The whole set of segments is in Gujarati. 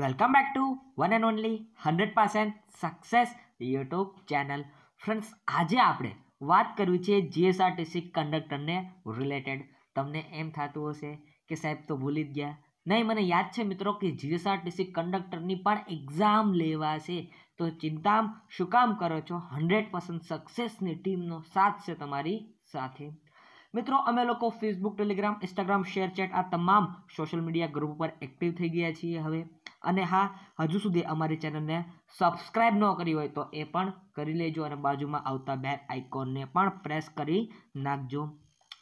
welcome back to one and only hundred percent success YouTube channel friends આજે આપણે વાત કરવી છે જીએસઆરટીસી કંડક્ટરને રિલેટેડ તમને એમ થતું હશે કે સાહેબ તો ભૂલી જ ગયા નહીં મને યાદ છે મિત્રો કે જીએસઆરટીસી કંડક્ટરની પણ એક્ઝામ લેવાશે તો ચિંતા શું કામ કરો છો હંડ્રેડ પર્સન્ટ સક્સેસની ટીમનો સાથ છે તમારી સાથે મિત્રો અમે લોકો Facebook Telegram Instagram ShareChat આ તમામ સોશિયલ મીડિયા ગ્રુપ ઉપર એક્ટિવ થઈ ગયા છીએ હવે અને હા હજુ સુધી અમારી ચેનલને સબસ્ક્રાઈબ ન કરી હોય તો એ પણ કરી લેજો અને બાજુમાં આવતા બે આઇકોનને પણ પ્રેસ કરી નાખજો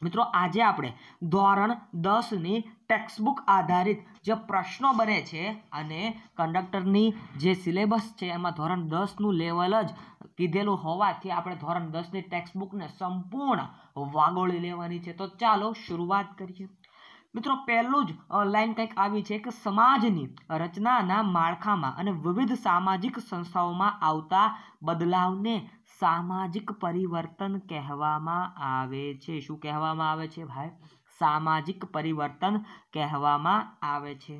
મિત્રો આજે આપણે ધોરણ દસની ટેક્સ્ટબુક આધારિત જે પ્રશ્નો બને છે અને કંડક્ટરની જે સિલેબસ છે એમાં ધોરણ દસનું લેવલ જ કીધેલું હોવાથી આપણે ધોરણ દસની ટેક્સ્ટબુકને સંપૂર્ણ વાગોળી લેવાની છે તો ચાલો શરૂઆત કરીએ મિત્રો પહેલું જ લાઈન કંઈક આવી છે કે સમાજની રચનાના માળખામાં અને વિવિધ સામાજિક સંસ્થાઓમાં આવતા બદલાવને સામાજિક પરિવર્તન કહેવામાં આવે છે શું કહેવામાં આવે છે ભાઈ સામાજિક પરિવર્તન કહેવામાં આવે છે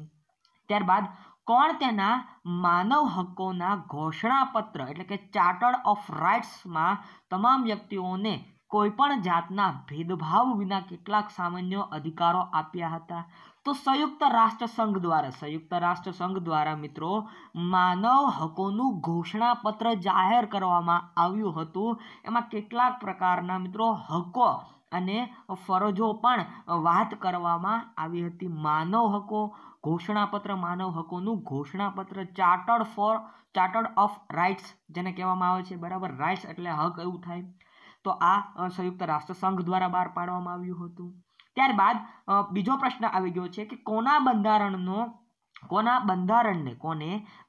ત્યારબાદ કોણ તેના માનવ હકોના ઘોષણાપત્ર એટલે કે ચાર્ટર્ડ ઓફ રાઇટ્સમાં તમામ વ્યક્તિઓને કોઈપણ જાતના ભેદભાવ વિના કેટલાક સામાન્ય અધિકારો આપ્યા હતા તો સંયુક્ત રાષ્ટ્રસંઘ દ્વારા સંયુક્ત રાષ્ટ્રસંઘ દ્વારા મિત્રો માનવ હકોનું ઘોષણાપત્ર જાહેર કરવામાં આવ્યું હતું એમાં કેટલાક પ્રકારના મિત્રો હકો અને ફરજો પણ વાત કરવામાં આવી હતી માનવ હકો ઘોષણાપત્ર માનવ હકોનું ઘોષણાપત્ર chartered for chartered of rights જેને કહેવામાં આવે છે બરાબર રાઇટ્સ એટલે હક એવું થાય તો આ સંયુક્ત રાષ્ટ્રસંઘ દ્વારા બહાર પાડવામાં આવ્યું હતું ત્યારબાદ બીજો પ્રશ્ન આવી ગયો છે કે કોના બંધારણનો કોના બંધારણને કોને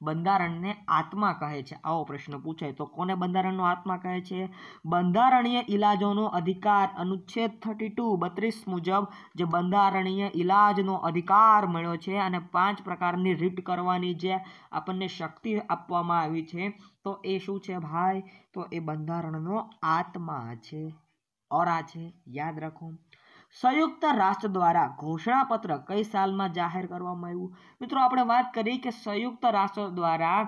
બંધારણને આત્મા કહે છે આવો પ્રશ્ન પૂછાય તો કોને બંધારણનો આત્મા કહે છે બંધારણીય ઇલાજોનો અધિકાર અનુચ્છેદ થર્ટી ટુ બત્રીસ મુજબ જે બંધારણીય ઇલાજનો અધિકાર મળ્યો છે અને પાંચ પ્રકારની રીટ કરવાની જે આપણને શક્તિ આપવામાં આવી છે તો એ શું છે ભાઈ તો એ બંધારણનો આત્મા છે ઓરા છે યાદ રાખો સંયુક્ત રાષ્ટ્ર દ્વારા ઘોષણાપત્ર કઈ સાલમાં જાહેર કરવામાં આવ્યું મિત્રો આપણે વાત કરી કે સંયુક્ત રાષ્ટ્ર દ્વારા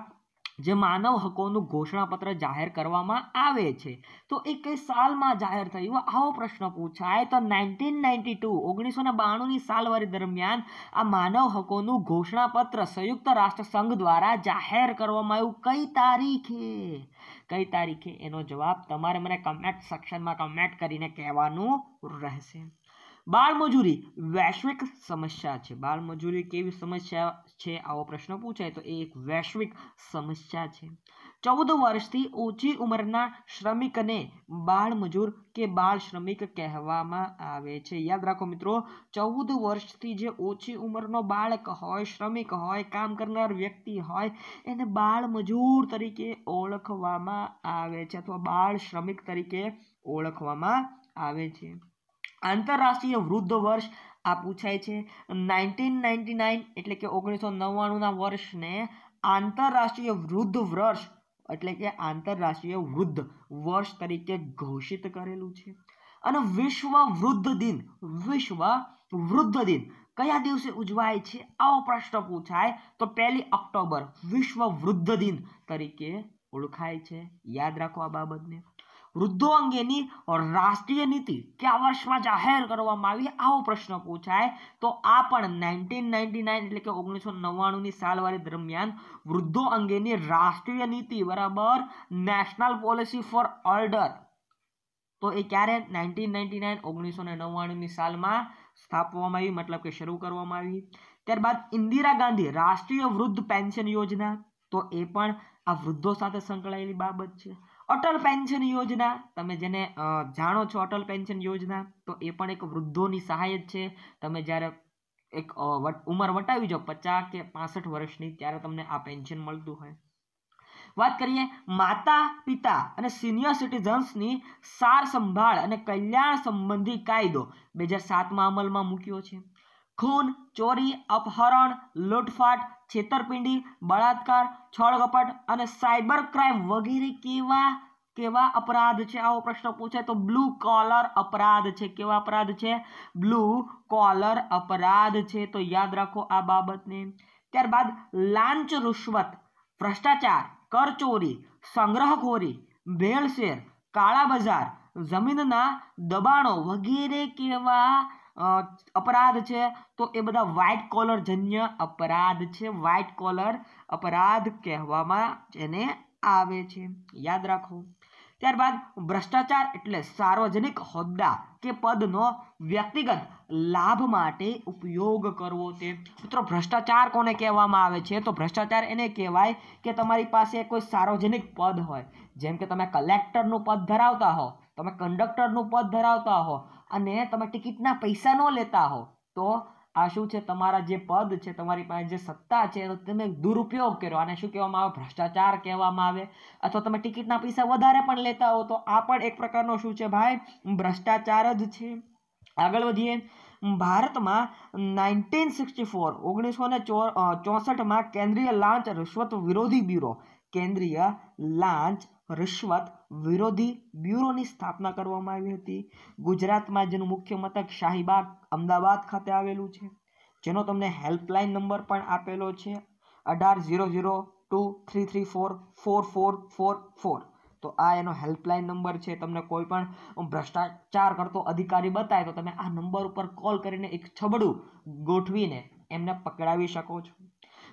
જે માનવ હકોનું ઘોષણાપત્ર જાહેર કરવામાં આવે છે તો એ કઈ સાલમાં જાહેર થયું આવો પ્રશ્ન પૂછાય તો નાઇન્ટીન નાઇન્ટી ટુ ઓગણીસો ને બાણુંની સાલવારી દરમિયાન આ માનવ હકોનું ઘોષણાપત્ર સંયુક્ત રાષ્ટ્ર સંઘ દ્વારા જાહેર કરવામાં આવ્યું કઈ તારીખે કઈ તારીખે એનો જવાબ તમારે મને કમેન્ટ સેક્શનમાં કમેન્ટ કરીને કહેવાનું રહેશે બાળમજૂરી વૈશ્વિક સમસ્યા છે બાળમજૂરી કેવી સમસ્યા છે આવો પ્રશ્ન પૂછાય તો એ એક વૈશ્વિક સમસ્યા છે ચૌદ વર્ષથી ઓછી ઉંમરના શ્રમિકને બાળમજૂર કે બાળ શ્રમિક કહેવામાં આવે છે યાદ રાખો મિત્રો ચૌદ વર્ષથી જે ઓછી ઉંમરનો બાળક હોય શ્રમિક હોય કામ કરનાર વ્યક્તિ હોય એને બાળમજૂર તરીકે ઓળખવામાં આવે છે અથવા બાળ શ્રમિક તરીકે ઓળખવામાં આવે છે આંતરરાષ્ટ્રીય વૃદ્ધ વર્ષ આ પૂછાય છે નાઇન્ટીન નાઇન્ટી નાઇન એટલે કે ઓગણીસો નવ્વાણુંના વર્ષને આંતરરાષ્ટ્રીય વૃદ્ધ વર્ષ એટલે કે આંતરરાષ્ટ્રીય વૃદ્ધ વર્ષ તરીકે ઘોષિત કરેલું છે અને વિશ્વ વૃદ્ધ દિન વિશ્વ વૃદ્ધ દિન કયા દિવસે ઉજવાય છે આવો પ્રશ્ન પૂછાય તો પહેલી ઓક્ટોબર વિશ્વ વૃદ્ધ દિન તરીકે ઓળખાય છે યાદ રાખો આ બાબતને વૃદ્ધો અંગેની રાષ્ટ્રીય નીતિ કયા વર્ષમાં જાહેર કરવામાં આવી આવો પ્રશ્ન પૂછાય તો આ પણ નાઇન્ટીન નાઇન્ટી નાઇન એટલે કે ઓગણીસો નવ્વાણુંની સાલવારી દરમિયાન વૃદ્ધો અંગેની રાષ્ટ્રીય નીતિ બરાબર નેશનલ પોલિસી ફોર ઓલ્ડર તો એ ક્યારે નાઇન્ટીન નાઇન્ટી નાઇન ઓગણીસો ને નવ્વાણુંની સાલમાં સ્થાપવામાં આવી મતલબ કે શરૂ કરવામાં આવી ત્યારબાદ ઇન્દિરા ગાંધી રાષ્ટ્રીય વૃદ્ધ પેન્શન યોજના તો એ પણ આ વૃદ્ધો સાથે સંકળાયેલી બાબત છે અટલ પેન્શન યોજના તમે જેને જાણો છો અટલ પેન્શન યોજના તો એ પણ એક વૃદ્ધોની સહાય જ છે તમે જ્યારે એક ઉંમર વટાવી જાઓ પચાસ કે પાસઠ વર્ષની ત્યારે તમને આ પેન્શન મળતું હોય વાત કરીએ માતા પિતા અને સિનિયર સિટીઝન્સની સાર સંભાળ અને કલ્યાણ સંબંધી કાયદો બે હજાર સાતમાં અમલમાં મૂક્યો છે ખૂન ચોરી અપહરણ લૂંટફાટ છેતરપિંડી બળાત્કાર છળકપટ અને સાયબર ક્રાઇમ વગેરે કેવા કેવા અપરાધ છે આવો પ્રશ્ન પૂછે તો બ્લુ કોલર અપરાધ છે કેવા અપરાધ છે બ્લુ કોલર અપરાધ છે તો યાદ રાખો આ બાબતને ત્યારબાદ લાંચ રૂશ્વત ભ્રષ્ટાચાર કરચોરી સંગ્રહખોરી ભેળસેર કાળા બજાર જમીનના દબાણો વગેરે કેવા અપરાધ છે તો એ બધા વ્હાઇટ કોલર જન્ય અપરાધ છે વ્હાઇટ કોલર અપરાધ કહેવામાં જેને આવે છે યાદ રાખો ત્યારબાદ ભ્રષ્ટાચાર એટલે સાર્વજનિક હોદ્દા કે પદનો વ્યક્તિગત લાભ માટે ઉપયોગ કરવો તે મિત્રો ભ્રષ્ટાચાર કોને કહેવામાં આવે છે તો ભ્રષ્ટાચાર એને કહેવાય કે તમારી પાસે કોઈ સાર્વજનિક પદ હોય જેમ કે તમે કલેક્ટરનું પદ ધરાવતા હો તમે કંડક્ટરનું પદ ધરાવતા હો અને તમે ટિકિટના પૈસા ન લેતા હો તો આ શું છે તમારા જે પદ છે તમારી પાસે જે સત્તા છે એનો તમે દુરુપયોગ કર્યો આને શું કહેવામાં આવે ભ્રષ્ટાચાર કહેવામાં આવે અથવા તમે ટિકિટના પૈસા વધારે પણ લેતા હો તો આ પણ એક પ્રકારનો શું છે ભાઈ ભ્રષ્ટાચાર જ છે આગળ વધીએ ભારતમાં નાઇન્ટીન સિક્સટી ફોર ઓગણીસો ને ચોસઠમાં કેન્દ્રીય લાંચ રિશ્વત વિરોધી બ્યુરો કેન્દ્રીય લાંચ રિશ્વત વિરોધી બ્યુરોની સ્થાપના કરવામાં આવી હતી ગુજરાતમાં જેનું મુખ્ય મથક શાહીબાગ અમદાવાદ ખાતે આવેલું છે જેનો તમને હેલ્પલાઇન નંબર પણ આપેલો છે અઢાર zero zero two three three four four four four four તો આ એનો હેલ્પલાઇન નંબર છે તમને કોઈ પણ ભ્રષ્ટાચાર કરતો અધિકારી બતાવે તો તમે આ નંબર ઉપર કોલ કરીને એક છબડું ગોઠવીને એમને પકડાવી શકો છો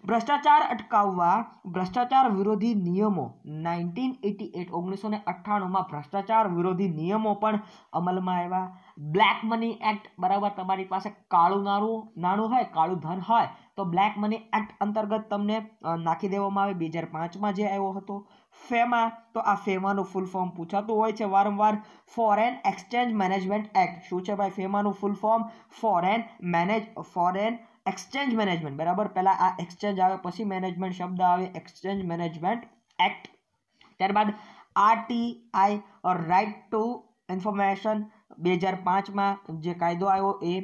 ભ્રષ્ટાચાર અટકાવવા ભ્રષ્ટાચાર વિરોધી નિયમો નાઇન્ટીન એટી એટ ઓગણીસો ને અઠ્ઠાણુંમાં ભ્રષ્ટાચાર વિરોધી નિયમો પણ અમલમાં આવ્યા બ્લેક મની એક્ટ બરાબર તમારી પાસે કાળું નાણું નાણું હોય કાળું ધન હોય તો બ્લેક મની એક્ટ અંતર્ગત તમને નાખી દેવામાં આવે બે હજાર પાંચમાં જે આવ્યો હતો ફેમા તો આ ફેમાનું ફૂલ ફોર્મ પૂછાતું હોય છે વારંવાર ફોરેન એક્સચેન્જ મેનેજમેન્ટ એક્ટ શું છે ભાઈ ફેમાનું full form foreign manage foreign exchange management બરાબર પહેલાં આ એક્સચેન્જ આવે પછી મેનેજમેન્ટ શબ્દ આવે એક્સચેન્જ મેનેજમેન્ટ એક્ટ ત્યારબાદ R T I or right to information બે હજાર પાંચમાં જે કાયદો આવ્યો એ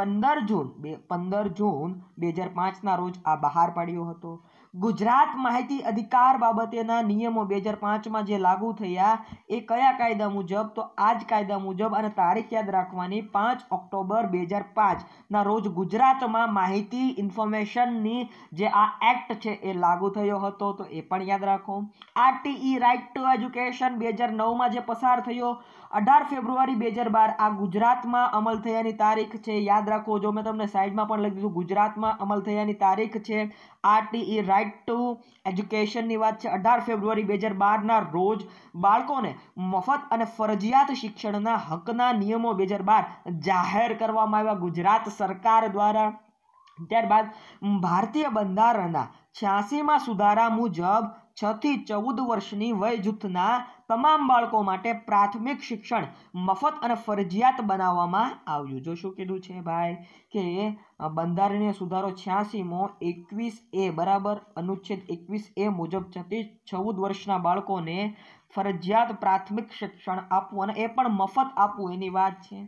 પંદર જૂન બે પંદર જૂન બે હજાર પાંચના રોજ આ બહાર પાડ્યો હતો ગુજરાત માહિતી અધિકાર બાબતેના નિયમો બે હજાર પાંચમાં જે લાગુ થયા એ કયા કાયદા મુજબ તો આ જ કાયદા મુજબ અને તારીખ યાદ રાખવાની પાંચ ઓક્ટોબર બે હજાર પાંચના રોજ ગુજરાતમાં માહિતી ઇન્ફોર્મેશનની જે આ એક્ટ છે એ લાગુ થયો હતો તો એ પણ યાદ રાખો આરટીઈ રાઇટ ટુ એજ્યુકેશન બે હજાર નવમાં જે પસાર થયો અઢાર ફેબ્રુઆરી બે હજાર બાર આ ગુજરાતમાં અમલ થયાની તારીખ છે યાદ રાખો જો મેં તમને સાઈડમાં પણ લખી દીધું ગુજરાતમાં અમલ થયાની તારીખ છે આરટીઈ રાઇટ ટુ એજ્યુકેશનની વાત છે અઢાર ફેબ્રુઆરી બે હજાર બારના રોજ બાળકોને મફત અને ફરજિયાત શિક્ષણના હકના નિયમો બે હજાર બાર જાહેર કરવામાં આવ્યા ગુજરાત સરકાર દ્વારા ત્યારબાદ ભારતીય બંધારણના છ્યાસીમાં સુધારા મુજબ છથી ચૌદ વર્ષની વય જૂથના તમામ બાળકો માટે પ્રાથમિક શિક્ષણ મફત અને ફરજિયાત બનાવવામાં આવ્યું જો શું કીધું છે ભાઈ કે બંધારણીય સુધારો છ્યાસીમો એકવીસ એ બરાબર અનુચ્છેદ એકવીસ એ મુજબ છતી ચૌદ વર્ષના બાળકોને ફરજિયાત પ્રાથમિક શિક્ષણ આપવું અને એ પણ મફત આપવું એની વાત છે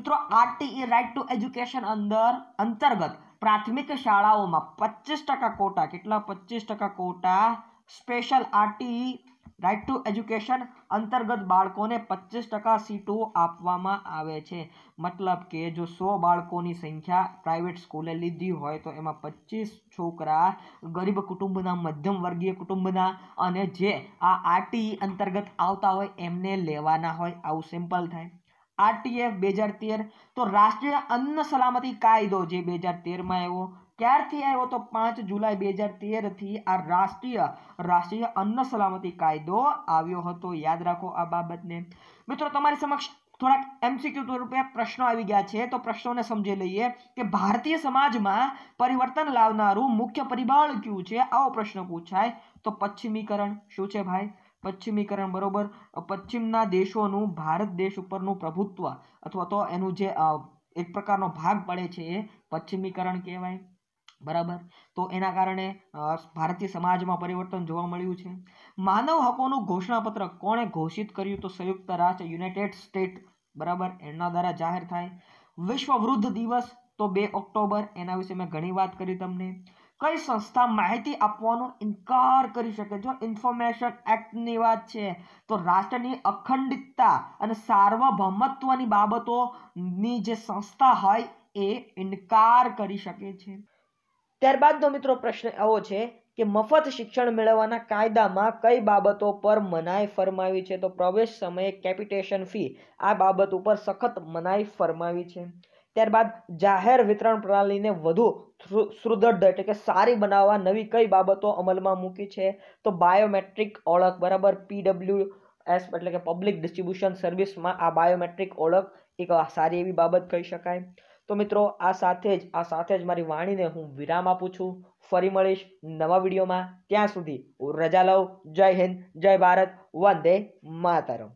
મિત્રો આરટીઈ રાઇટ ટુ એજ્યુકેશન અંદર અંતર્ગત પ્રાથમિક શાળાઓમાં પચીસ ટકા કોટા કેટલા પચીસ ટકા quota special RTE right to education અંતર્ગત બાળકોને પચીસ ટકા સીટો આપવામાં આવે છે મતલબ કે જો સો બાળકોની સંખ્યા પ્રાઇવેટ સ્કૂલે લીધી હોય તો એમાં પચીસ છોકરા ગરીબ કુટુંબના મધ્યમ વર્ગીય કુટુંબના અને જે આ આરટીઈ અંતર્ગત આવતા હોય એમને લેવાના હોય આવું સિમ્પલ થાય આરટીએફ બે હજાર તેર તો રાષ્ટ્રીય અન્ન સલામતી કાયદો જે બે હજાર તેરમાં આવ્યો ક્યારથી આવ્યો તો પાંચ જુલાઈ બે હજાર તેરથી આ રાષ્ટ્રીય રાષ્ટ્રીય અન્ન સલામતી કાયદો આવ્યો હતો યાદ રાખો આ બાબતને મિત્રો તમારી સમક્ષ થોડાક એમસીક્યુ રૂપે પ્રશ્નો આવી ગયા છે તો પ્રશ્નોને સમજી લઈએ કે ભારતીય સમાજમાં પરિવર્તન લાવનારું મુખ્ય પરિબળ કયું છે આવો પ્રશ્ન પૂછાય તો પશ્ચિમીકરણ શું છે ભાઈ પશ્ચિમીકરણ બરોબર પશ્ચિમના દેશોનું ભારત દેશ ઉપરનું પ્રભુત્વ અથવા તો એનું જે એક પ્રકારનો ભાગ પડે છે એ પશ્ચિમીકરણ કહેવાય બરાબર તો એના કારણે ભારતીય સમાજમાં પરિવર્તન જોવા મળ્યું છે માનવ હકોનું ઘોષણાપત્ર કોણે ઘોષિત કર્યું તો સંયુક્ત રાષ્ટ્ર યુનાઇટેડ સ્ટેટ બરાબર એના દ્વારા જાહેર થાય વિશ્વ વૃદ્ધ દિવસ તો બે ઓક્ટોબર એના વિશે મેં ઘણી વાત કરી તમને કઈ સંસ્થા માહિતી આપવાનો ઇનકાર કરી શકે જો ઇન્ફોર્મેશન એક્ટની વાત છે તો રાષ્ટ્રની અખંડિતતા અને સાર્વભૌમત્વની બાબતોની જે સંસ્થા હોય એ ઇનકાર કરી શકે છે ત્યારબાદનો મિત્રો પ્રશ્ન એવો છે કે મફત શિક્ષણ મેળવવાના કાયદામાં કઈ બાબતો પર મનાઈ ફરમાવી છે તો પ્રવેશ સમયે કેપિટેશન ફી આ બાબત ઉપર સખત મનાઈ ફરમાવી છે ત્યારબાદ જાહેર વિતરણ પ્રણાલીને વધુ સુદૃઢ એટલે કે સારી બનાવવા નવી કઈ બાબતો અમલમાં મૂકી છે તો બાયોમેટ્રિક ઓળખ બરાબર પીડબ્લ્યુ એસ એટલે કે પબ્લિક ડિસ્ટ્રીબ્યુશન સર્વિસમાં આ બાયોમેટ્રિક ઓળખ એક સારી એવી બાબત કહી શકાય તો મિત્રો આ સાથે જ આ સાથે જ મારી વાણીને હું વિરામ આપું છું ફરી મળીશ નવા વિડીયોમાં ત્યાં સુધી હું રજા લઉં જય હિન્દ જય ભારત વંદે માતરમ